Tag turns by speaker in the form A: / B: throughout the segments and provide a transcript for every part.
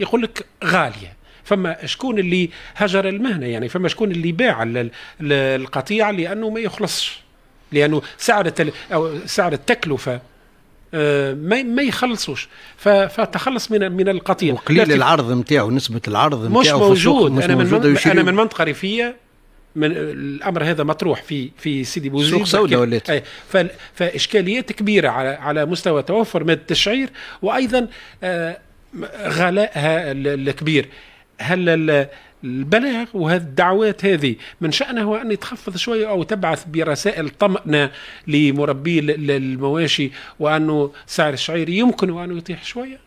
A: يقول لك غاليه فما شكون اللي هجر المهنه يعني فما شكون اللي باع القطيع لانه ما يخلصش لانه سعر او سعر التكلفه آه، ما ما يخلصوش فتخلص من من القطيع وقليل
B: العرض نتاعو نسبه العرض نتاعو مش موجود مش انا من انا من
A: منطقه ريفيه من الامر هذا مطروح في في سيدي بوزيد سوق سوداء ولات فاشكاليات كبيره على على مستوى توفر ماده التشعير وايضا آه غلاءها الكبير هل البلاغ وهذه الدعوات هذه من شأنها هو أن تخفض شوية أو تبعث برسائل طمأنة لمربي المواشي وأنه سعر الشعير يمكن أن يطيح شوية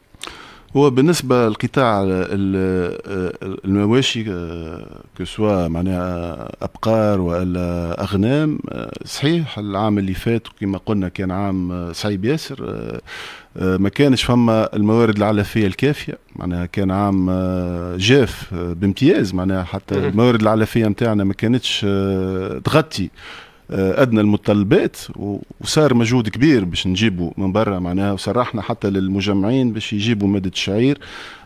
C: هو بالنسبه لقطاع المواشي كو آه، سوا معناها ابقار والا اغنام آه، صحيح العام اللي فات كما قلنا كان عام آه، صعيب ياسر ما كانش فما الموارد العلفيه الكافيه معناها كان عام جاف بامتياز معناها حتى الموارد العلفيه نتاعنا ما كانتش تغطي آه، ادنى المتطلبات وصار مجهود كبير باش نجيبوا من برا معناها وصرحنا حتى للمجمعين باش يجيبوا ماده الشعير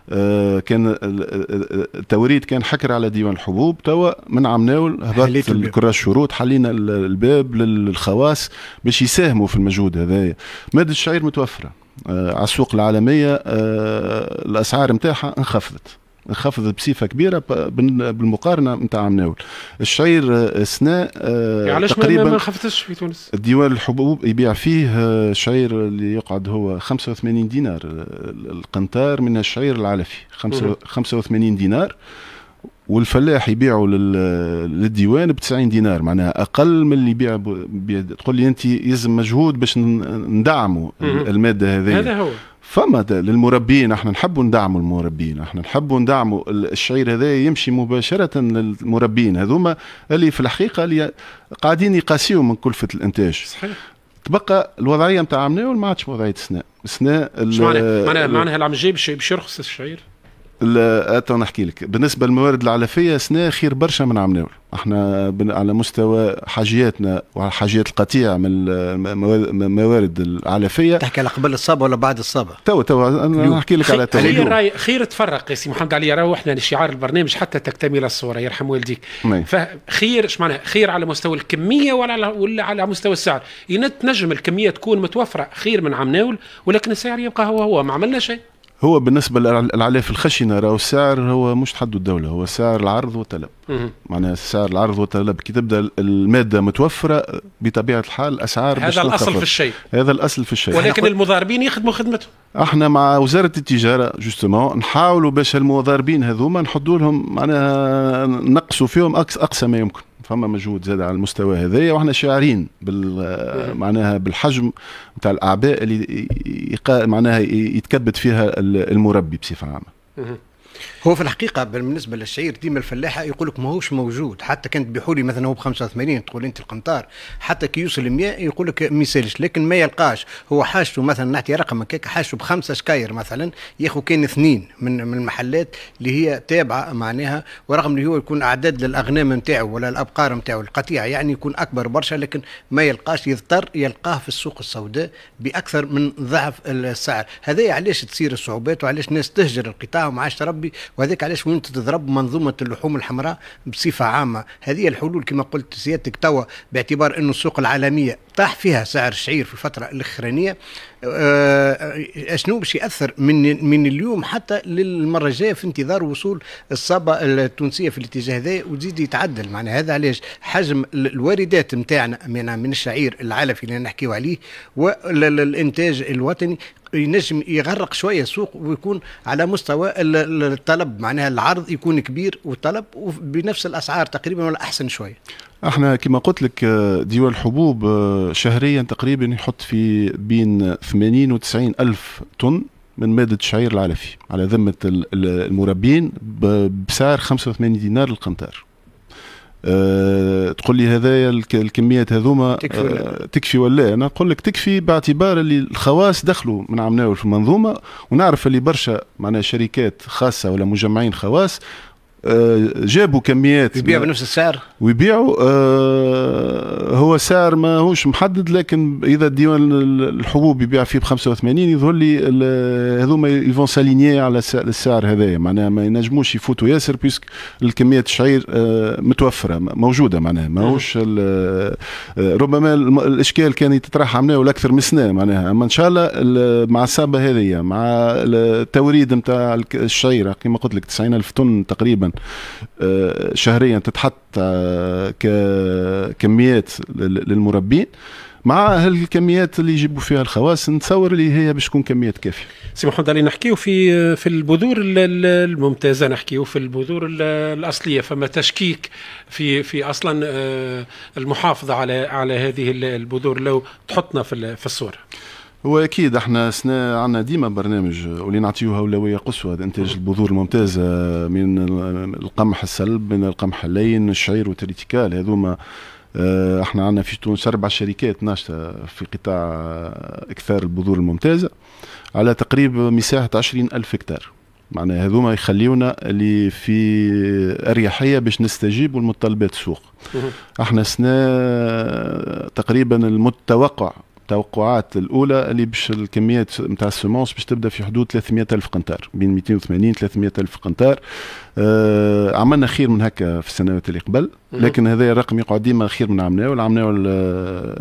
C: آه، كان التوريد كان حكر على ديوان الحبوب توا من عم ناول هبطت الكراش شروط حلينا الباب للخواص باش يساهموا في المجهود هذايا ماده الشعير متوفره آه، على السوق العالميه الاسعار نتاعها انخفضت انخفض بصفه كبيره بالمقارنه نتاع مناول الشعير آه، سناء آه، يعني تقريبا ما
A: انخفضش في تونس
C: ديوان الحبوب يبيع فيه الشعير آه، اللي يقعد هو 85 دينار القنطار من الشعير العلفي 85 دينار والفلاح يبيعوا للديوان ب 90 دينار معناها اقل من اللي يبيع تقول لي انت يلزم مجهود باش ندعموا الماده هذه هذا هو فما للمربين احنا نحبوا ندعموا المربين احنا نحبوا ندعموا الشعير هذا يمشي مباشره للمربين هذوما اللي في الحقيقه اللي قاعدين يقاسيوا من كلفه الانتاج صحيح تبقى الوضعيه نتاع عمناول ما عادش وضعيه سناء سناء معناها معناها
A: العام الجاي باش يرخص الشعير
C: انا نحكي لك بالنسبه للموارد العلفيه سنا خير برشا من عمناول احنا على مستوى حاجياتنا وحاجيات القطيع من الموارد العلفيه تحكي على قبل الصابه ولا بعد الصابه تو تو انا نحكي لك على تو خير,
A: خير تفرق يا سي محمد علي راهو احنا شعار البرنامج حتى تكتمل الصوره يرحم والديك نعم. فخير اش معناها خير على مستوى الكميه ولا على ولا على مستوى السعر ينت نجم الكميه تكون متوفره خير من عمناول ولكن السعر يبقى هو هو ما عملنا شيء
C: هو بالنسبه للعلاف الخشنه راهو السعر هو مش تحدد الدوله هو سعر العرض والطلب معناها سعر العرض والطلب كي تبدا الماده متوفره بطبيعه الحال اسعار هذا الاصل في الشيء هذا الاصل في الشيء ولكن
A: المضاربين يخدموا خدمتهم
C: احنا مع وزاره التجاره جوستومون نحاولوا باش المضاربين هذوما نحطوا لهم معناها نقصوا فيهم اقصى ما يمكن فما مجهود زاد على المستوى هذايا واحنا شاعرين بال معناها بالحجم نتاع الاعباء اللي يقا معناها يتكبد فيها المربي بصفه عامه
B: هو في الحقيقه بالنسبه للشعير ديما الفلاحه يقول لك ماهوش موجود حتى كانت بحولي مثلا هو ب 85 تقول انت القنطار حتى كي يوصل 100 يقول لك ما يسالش لكن ما يلقاش هو حاجته مثلا نعطي رقم هكاك حاجته بخمسه شكاير مثلا ياخذ كان اثنين من من المحلات اللي هي تابعه معناها ورغم اللي هو يكون اعداد للاغنام نتاعو ولا الابقار نتاعو القطيع يعني يكون اكبر برشا لكن ما يلقاش يضطر يلقاه في السوق السوداء باكثر من ضعف السعر هذا علاش تصير الصعوبات وعلاش الناس تهجر القطاع وما عادش تربي الدولي وهذاك علاش وين تضرب منظومه اللحوم الحمراء بصفه عامه هذه الحلول كما قلت سيادتك توا باعتبار انه السوق العالميه طاح فيها سعر الشعير في الفتره الاخرانيه آه، اشنو باش ياثر من من اليوم حتى للمره الجايه في انتظار وصول الصابه التونسيه في الاتجاه هذا وتزيد يتعدل معنا هذا علاش حجم الواردات نتاعنا من الشعير العلفي اللي نحكيو عليه والانتاج الوطني ينجم يغرق شويه السوق ويكون على مستوى الطلب معناها العرض يكون كبير والطلب بنفس الاسعار تقريبا ولا احسن شويه
C: احنا كما قلت لك آه، ديوان الحبوب آه، شهريا تقريبا يحط في بين 80 و 90 الف طن من مادة الشعير العلفي على ذمة المربين بسعر 85 دينار للقنطار أه تقول لي هذايا الكميات هذوما آه، تكفي ولا, تكفي ولا انا نقول لك تكفي باعتبار اللي الخواص دخلوا من عمناول في المنظومه ونعرف اللي برشا معناها شركات خاصه ولا مجمعين خواص آه، جابوا كميات يبيعوا بنفس السعر ويبيعوا آه هو سعر ما هوش محدد لكن اذا الديوان الحبوب يبيع فيه ب 85 يظهر لي هذوما يفون ساليني على السعر هذايا معناها ما ينجموش يفوتوا ياسر بيسك الكميات الشعير آه متوفره موجوده معناها ماهوش آه، ربما الاشكال كان يتطرح عملناه اكثر من سنه معناها اما ان شاء الله مع الصابه هذه مع التوريد نتاع الشعير كما قلت لك 90000 طن تقريبا آه، شهريا تتحط آه، كميات للمربين مع هالكميات اللي يجيبوا فيها الخواص نتصور اللي هي باش تكون كميات كافيه. سي محمد علي نحكيو في في البذور
A: الممتازه نحكيو في البذور الاصليه فما تشكيك في في اصلا آه، المحافظه على على هذه البذور لو تحطنا في في الصوره.
C: هو اكيد احنا سنا عندنا ديما برنامج واللي نعطيوها اولويه قصوى انتاج البذور الممتازه من القمح السلب من القمح اللين الشعير والتريتيكال هذوما آه، احنا عندنا في تونس اربع شركات ناشطه في قطاع آه، اكثار البذور الممتازه على تقريب مساحه عشرين الف هكتار معناها هذوما يخليونا اللي في اريحيه باش نستجيبوا لمتطلبات السوق احنا سنا آه، تقريبا المتوقع التوقعات الاولى اللي باش الكميات نتاع السمونس باش تبدا في حدود 300 الف قنطار بين 280 300 الف قنطار آه عملنا خير من هكا في السنوات اللي قبل لكن هذا الرقم يقعد ديما خير من عمناو العمناو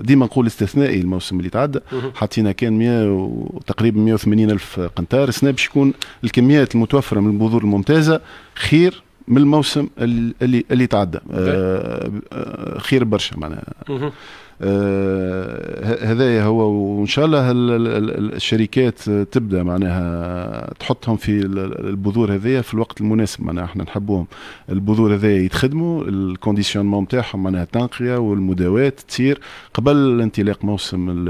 C: ديما نقول استثنائي الموسم اللي تعدى حطينا كان 100 وتقريبا 180 الف قنطار السنه باش يكون الكميات المتوفره من البذور الممتازه خير من الموسم اللي اللي تعدى آه،, آه خير برشا معناها آه، هذايا هو وان شاء الله الشركات تبدا معناها تحطهم في البذور هذايا في الوقت المناسب معناها احنا نحبوهم البذور هذايا يتخدموا الكونديسيونمون نتاعهم معناها التنقيه والمداوات تصير قبل انطلاق موسم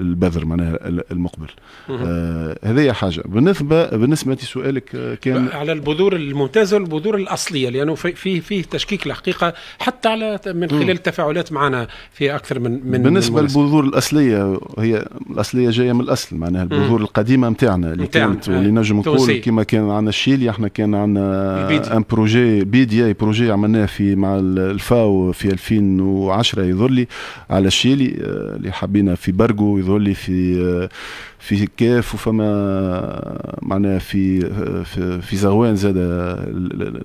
C: البذر معناها المقبل آه، هذايا حاجه بالنسبه بالنسبه لسؤالك آه، كان
A: على البذور الممتازه والبذور الاصليه لانه فيه فيه تشكيك الحقيقه حتى على من خلال التفاعلات معنا في الاصليه اكثر من من بالنسبه
C: للبذور الاصليه هي الاصليه جايه من الاصل معناها البذور القديمه نتاعنا اللي كانت آه، اللي نجم نقول كما كان عندنا الشيلي احنا كان عندنا ان بروجي اي بروجي عملناه في مع الفاو في 2010 يظل لي على الشيلي آه، اللي حبينا في برقو يظل لي في آه، في كاف وفما معناها في في, في زغوان زاد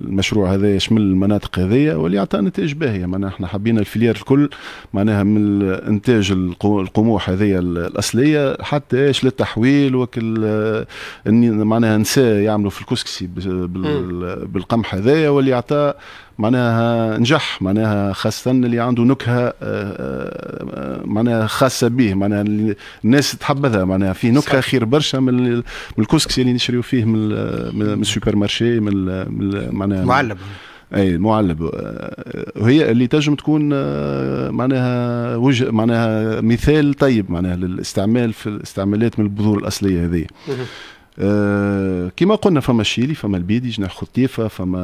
C: المشروع هذا يشمل المناطق هذه واللي اعطى نتائج باهيه معناها احنا حبينا الفيليار الكل معناها معناها من انتاج القموح هذه الاصليه حتى ايش للتحويل وكل آه، معناها نساء يعملوا في الكسكسي بالقمح هذايا واللي عطاه معناها نجح معناها خاصة اللي عنده نكهة آه، آه، معناها خاصة به معناها الناس تحبذها معناها فيه نكهة خير برشا من الكسكسي اللي نشريو فيه من السوبر مارشي من معناها معلب اي معلب وهي آه، اللي تنجم تكون آه، معناها وجه معناها مثال طيب معناها للاستعمال في الاستعمالات من البذور الاصليه هذه آه، كما قلنا فما الشيلي فما البيدي جناح خطيفه فما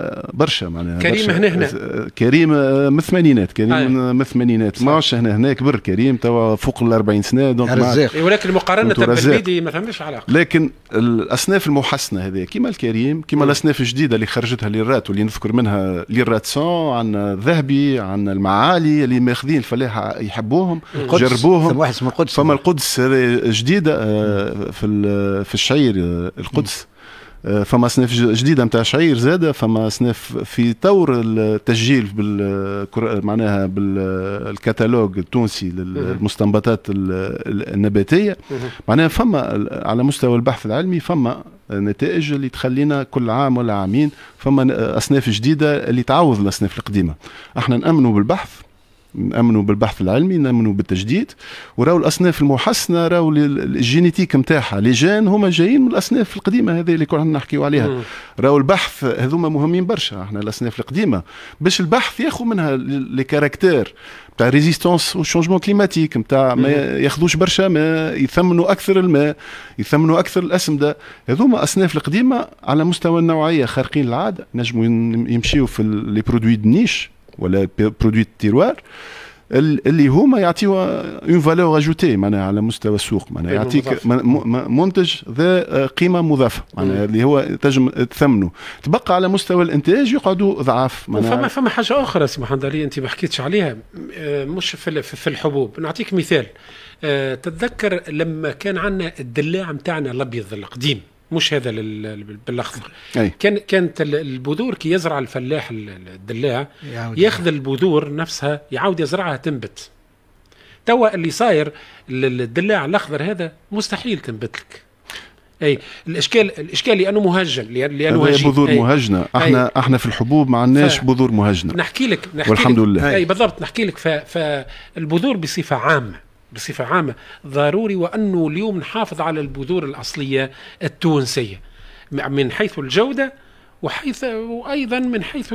C: آه، برشا معناها كريم هنا هنا آه، كريم من الثمانينات كريم من الثمانينات ما عادش هنا هنا كبر كريم توا فوق ال 40 سنه دونك ولكن مقارنه بالبيدي ما فماش علاقه لكن الاصناف المحسنه هذه كما الكريم كما الاصناف الجديده اللي خرجتها ليرات واللي نذكر منها ليرات سون عن الذهبي عن المعالي اللي ماخذين الفلاحه يحبوهم جربوهم فما القدس فما القدس جديده في الشعير آه، القدس آه، فما اصناف جديده نتاع شعير زاده فما اصناف في طور التسجيل بال آه، معناها بالكتالوج التونسي للمستنبطات النباتيه معناها فما على مستوى البحث العلمي فما نتائج اللي تخلينا كل عام ولا عامين فما اصناف جديده اللي تعوض الاصناف القديمه احنا نامنوا بالبحث نامنوا بالبحث العلمي نامنوا بالتجديد وراو الاصناف المحسنه راو الجينيتيك نتاعها لي جين هما جايين من الاصناف القديمه هذه اللي كنا نحكيو عليها راو البحث هذوما مهمين برشا احنا الاصناف القديمه باش البحث ياخذ منها لي كاركتير تاع ريزيستونس وشونجمون كليماتيك نتاع ما ياخذوش برشا ما يثمنوا اكثر الماء يثمنوا اكثر الاسمده هذوما اصناف القديمه على مستوى النوعيه خارقين العاده نجموا يمشيو في لي برودوي دنيش ولا برودوي تيروار اللي هما يعطيو اون فالور اجوتي معناها على مستوى السوق معناها يعطيك منتج ذا آه، قيمه مضافه معناها اللي هو تجم تثمنه تبقى على مستوى الانتاج يقعدوا ضعاف فما
A: فما حاجه اخرى سي محمد علي انت ما حكيتش عليها آه، مش في في الحبوب نعطيك مثال آه، تتذكر لما كان عندنا الدلاع نتاعنا الابيض القديم مش هذا بالاخضر كان كانت البذور كي يزرع الفلاح الدلاع ياخذ البذور نفسها يعاود يزرعها تنبت توا اللي صاير الدلاع الاخضر هذا مستحيل تنبت لك اي الاشكال الاشكال لانه مهجن لانه هجين بذور أي. مهجنه احنا أي.
C: احنا في الحبوب ما عندناش ف... بذور مهجنه نحكي لك نحكي والحمد لله اي
A: بالضبط نحكي لك فالبذور بصفه عامه بصفة عامة ضروري وأنه اليوم نحافظ على البذور الأصلية التونسية من حيث الجودة وحيث وايضا من حيث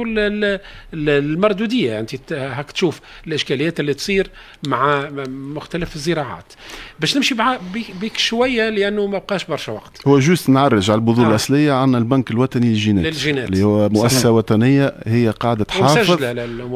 A: المردوديه انت يعني هاك تشوف الاشكاليات اللي تصير مع مختلف الزراعات باش نمشي بيك شويه لانه ما بقاش برشا وقت
C: هو جوست نعرج على البذور آه. الاصليه عندنا البنك الوطني للجينات للجينات اللي هو مؤسسه صحيح. وطنيه هي قاعده تحافظ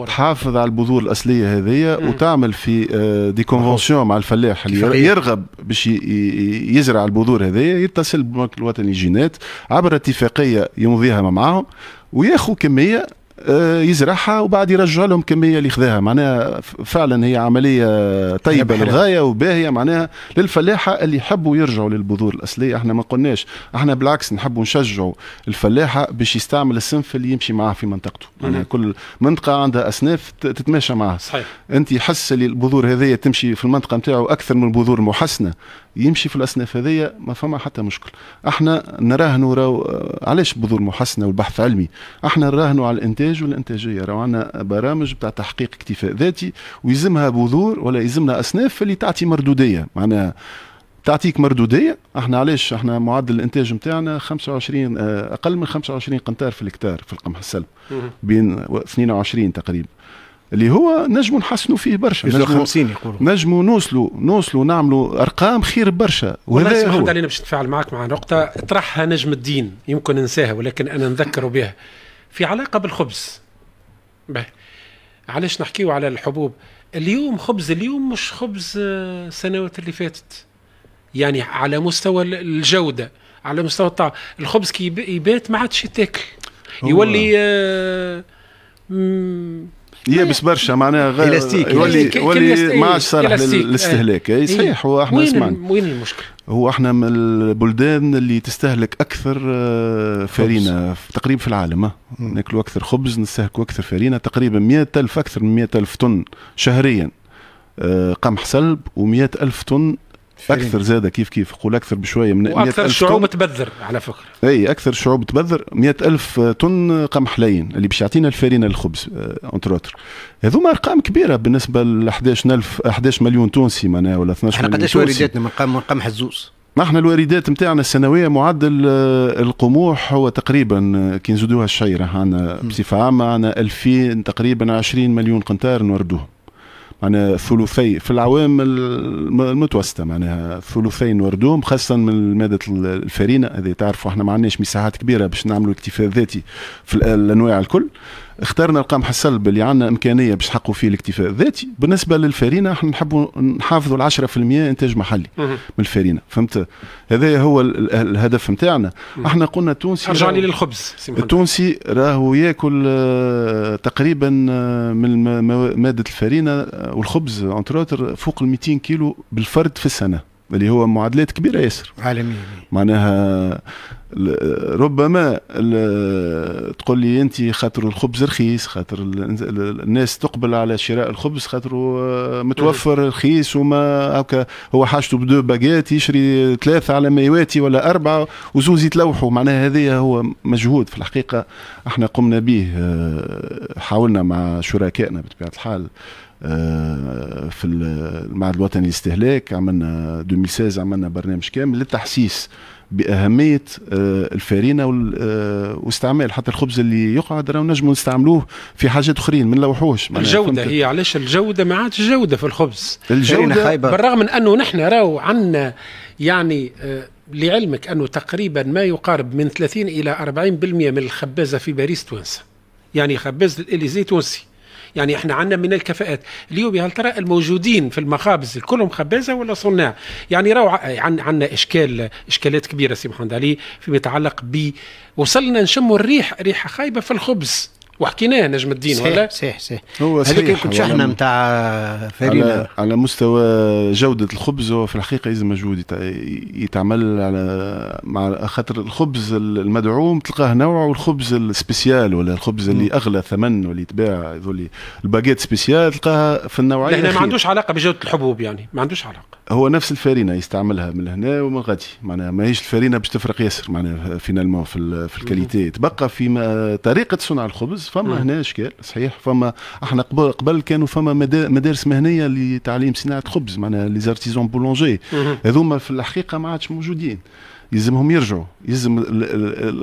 C: تحافظ على البذور الاصليه هذه وتعمل في آه، دي كونفونسيون مع الفلاح اللي يرغب باش يزرع البذور هذه يتصل بالبنك الوطني للجينات عبر اتفاقيه يمضيها معاهم وياخذ كميه آه، يزرعها وبعد يرجع لهم كميه اللي خذاها معناها فعلا هي عمليه طيبه للغايه وباهيه معناها للفلاحه اللي يحبوا يرجعوا للبذور الاصليه احنا ما قلناش احنا بالعكس نحبوا نشجعوا الفلاحه باش يستعمل الصنف اللي يمشي معاه في منطقته معناها كل منطقه عندها اصناف تتماشى معها صحيح انت حس اللي البذور هذية تمشي في المنطقه نتاعو اكثر من البذور المحسنه يمشي في الاصناف هذيا ما فما حتى مشكل احنا نراهنوا راو علاش بذور محسنه والبحث علمي احنا نراهنوا على الانتاج والانتاجيه راهو عندنا برامج بتاع تحقيق اكتفاء ذاتي ويلزمها بذور ولا يلزمنا اصناف اللي تعطي مردوديه معناها تعطيك مردوديه احنا علاش احنا معدل الانتاج نتاعنا 25 آه، اقل من 25 قنتار في الهكتار في القمح السلب بين 22 تقريبا اللي هو نجموا نحسنوا فيه برشا نجمو 50 يقولوا نجموا نوصلوا نوصلوا نعملوا ارقام خير برشا وهذا هو.
A: علينا باش نتفاعل معك مع نقطه طرحها نجم الدين يمكن ننساها ولكن انا نذكر بها في علاقه بالخبز به علاش نحكيو على الحبوب اليوم خبز اليوم مش خبز آه، السنوات اللي فاتت يعني على مستوى الجوده على مستوى الطعم الخبز كي يبات ما عادش يتاكل يولي آه
C: يابس إيه. برشا معناها غير إلاستيك يولي يولي ما عادش صالح للاستهلاك اي إيه. صحيح هو احنا وين سمعنا وين المشكل؟ هو احنا من البلدان اللي تستهلك اكثر آه، فرينه تقريبا في العالم آه. ناكلوا اكثر خبز نستهلكوا اكثر فرينه تقريبا 100 الف اكثر من 100 الف طن شهريا آه، قمح صلب و 100 ألف طن اكثر زاده كيف كيف قول اكثر بشويه من واكثر شعوب
A: تبذر على فكره
C: اي اكثر شعوب تبذر مئة ألف طن قمح لين اللي باش يعطينا الفارينه الخبز اونتر آه، اوتر هذوما ارقام كبيره بالنسبه ل 11000 11 مليون تونسي معناها ولا 12 مليون تونسي احنا قداش
B: وارداتنا من قمح الزوز
C: ما احنا الواردات نتاعنا السنويه معدل آه، القموح هو تقريبا آه، كي نزيدوها الشيره عندنا بصفه عامه عندنا 2000 تقريبا 20 مليون قنتار نوردوهم معناها ثلثي في العوام المتوسطه معناها ثلثين وردوم خاصه من ماده الفرينه هذه تعرفوا احنا ما عندناش مساحات كبيره باش نعملوا اكتفاء ذاتي في الانواع الكل اخترنا القمح الصلب اللي عندنا امكانيه باش نحققوا فيه الاكتفاء الذاتي بالنسبه للفارينه احنا نحبوا نحافظوا على 10% انتاج محلي من الفارينه فهمت هذا هو الهدف نتاعنا احنا قلنا التونسي رجعني للخبز التونسي راهو ياكل آه، تقريبا آه، من ماده الفارينه آه، والخبز اونتروتر فوق ال 200 كيلو بالفرد في السنه اللي هو معادلات كبيره ياسر عالميه معناها ربما تقول لي انت خاطر الخبز رخيص خاطر الناس تقبل على شراء الخبز خاطر متوفر أيوة. رخيص وما هكا هو حاجته بدو باجيت يشري ثلاثه على ما يواتي ولا اربعه وزوز يتلوحوا معناها هذا هو مجهود في الحقيقه احنا قمنا به آه، حاولنا مع شركائنا بطبيعه الحال آه، في المعهد الوطني للاستهلاك عملنا 2016 عملنا برنامج كامل للتحسيس باهميه آه، الفارينه آه، واستعمال حتى الخبز اللي يقعد راه نجموا نستعملوه في حاجات اخرين من لوحوش الجوده
A: هي علاش الجوده ما عادش جوده في الخبز الجوده خايبة. بالرغم
C: من انه نحن راهو
A: عندنا يعني لعلمك انه تقريبا ما يقارب من 30 الى 40% من الخبازه في باريس تونس يعني خباز الاليزي تونسي يعني احنا عندنا من الكفاءات اليوم هل ترى الموجودين في المخابز كلهم خبازه ولا صناع يعني راهو عندنا اشكال اشكالات كبيره سي محمد علي فيما يتعلق ب وصلنا نشموا الريح ريحه خايبه في الخبز وحكيناه نجم الدين صحيح ولا صحيح صحيح
B: هو هذيك
C: كنت شحنه
A: نتاع
C: فارينا على, على مستوى جوده الخبز هو في الحقيقه لازم مجهود يتعمل على مع خاطر الخبز المدعوم تلقاه نوع والخبز السبيسيال ولا الخبز اللي اغلى ثمن واللي يتباع هذول الباكيت سبيسيال تلقاها في النوعيه احنا ما عندوش
A: علاقه بجوده الحبوب يعني ما عندوش علاقه
C: هو نفس الفرينه يستعملها من هنا ومن غادي معناها ماهيش الفرينه باش تفرق ياسر معناها فينالمون في, في الكاليتي تبقى في طريقه صنع الخبز فما هنا اشكال صحيح فما احنا قبل كانوا فما مدارس مهنيه لتعليم صناعه خبز معناها لي زارتيزون بولونجي هذوما في الحقيقه ما عادش موجودين يلزمهم يرجعوا يلزم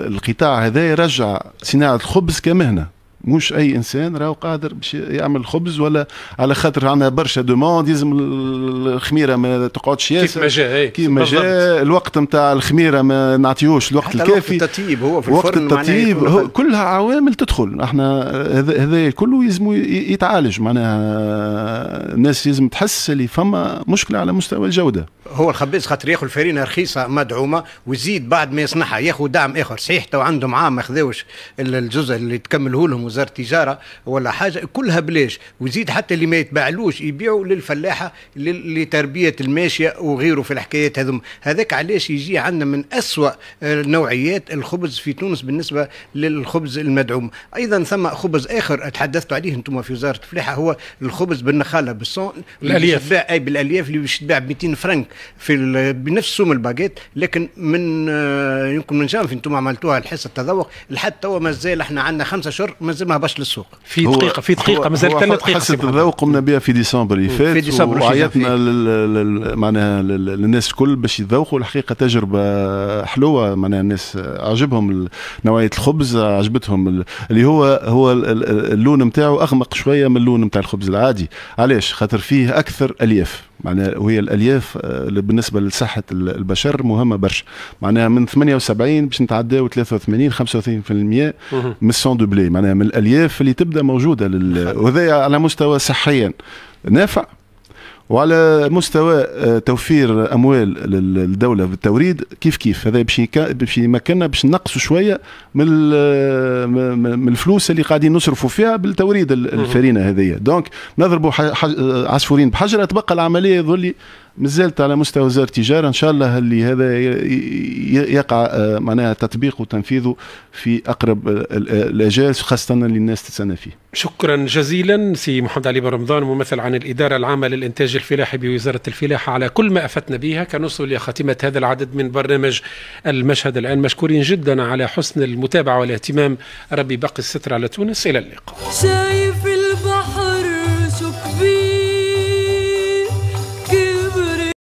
C: القطاع هذا يرجع صناعه الخبز كمهنه مش اي انسان راهو قادر باش يعمل خبز ولا على خاطر عندنا برشا دوموند يلزم الخميره ما تقعدش ياسر
B: إيه، كيف ما جا كيف ما
C: جا الوقت نتاع الخميره ما نعطيوش الوقت الكافي
B: وقت التطيب هو في وقت التطيب هو
C: كلها عوامل تدخل احنا هذا كله يلزم يتعالج معناها الناس يلزم تحس اللي فما مشكله على مستوى الجوده
B: هو الخباز خاطر ياخذ الفرينه رخيصه مدعومه ويزيد بعد ما يصنعها ياخذ دعم اخر صحيح تو عندهم عام ما خذوش الجزء اللي تكمله لهم وزاره التجاره ولا حاجه كلها بلاش وزيد حتى اللي ما يتباعلوش يبيعوا للفلاحه لتربيه الماشيه وغيره في الحكايات هذم هذاك علاش يجي عندنا من أسوأ آه، نوعيات الخبز في تونس بالنسبه للخبز المدعوم ايضا ثم خبز اخر تحدثت عليه انتم في وزاره الفلاحه هو الخبز بالنخاله بالصون الالياف اي بالالياف اللي باش تباع ب 200 فرنك في بنفس سوم الباجيت لكن من آه، يمكن من جانف انتم عملتوها الحصه التذوق لحد توا مازال احنا عندنا خمسة اشهر مازال ما باش للسوق في دقيقه في دقيقه
C: مازال ثلاث دقائق حصه الذوق قمنا بها في ديسمبر اللي فات في ديسمبر وعيطنا معناها للناس الكل باش يذوقوا الحقيقه تجربه حلوه معناها الناس عجبهم نوعيه الخبز عجبتهم اللي هو هو اللون نتاعو اغمق شويه من اللون نتاع الخبز العادي علاش خاطر فيه اكثر الياف معناها وهي الالياف آه، بالنسبه لصحه البشر مهمه برشا معناها من 78 باش نتعداو 83 85% من السون دو بلي معناها من الالياف اللي تبدا موجوده لل... وهذا على مستوى صحيا نافع وعلى مستوى آه، توفير اموال للدوله بالتوريد كيف كيف هذا باش باش يمكننا باش نقصوا شويه من من الفلوس اللي قاعدين نصرفوا فيها بالتوريد الفرينه هذه دونك نضربوا عصفورين بحجره تبقى العمليه يظل مازالت على مستوى وزاره التجاره ان شاء الله اللي هذا يقع آه، معناها تطبيقه وتنفيذه في اقرب آه، آه، الاجال خاصه اللي الناس تتسنى فيه.
A: شكرا جزيلا سي محمد علي بن رمضان ممثل عن الاداره العامه للانتاج الفلاحي بوزاره الفلاحه على كل ما افتنا بها كنصل خاتمة هذا العدد من برنامج المشهد الان مشكورين جدا على حسن المتابعه والاهتمام ربي بقي الستر على تونس الى اللقاء.
C: شايف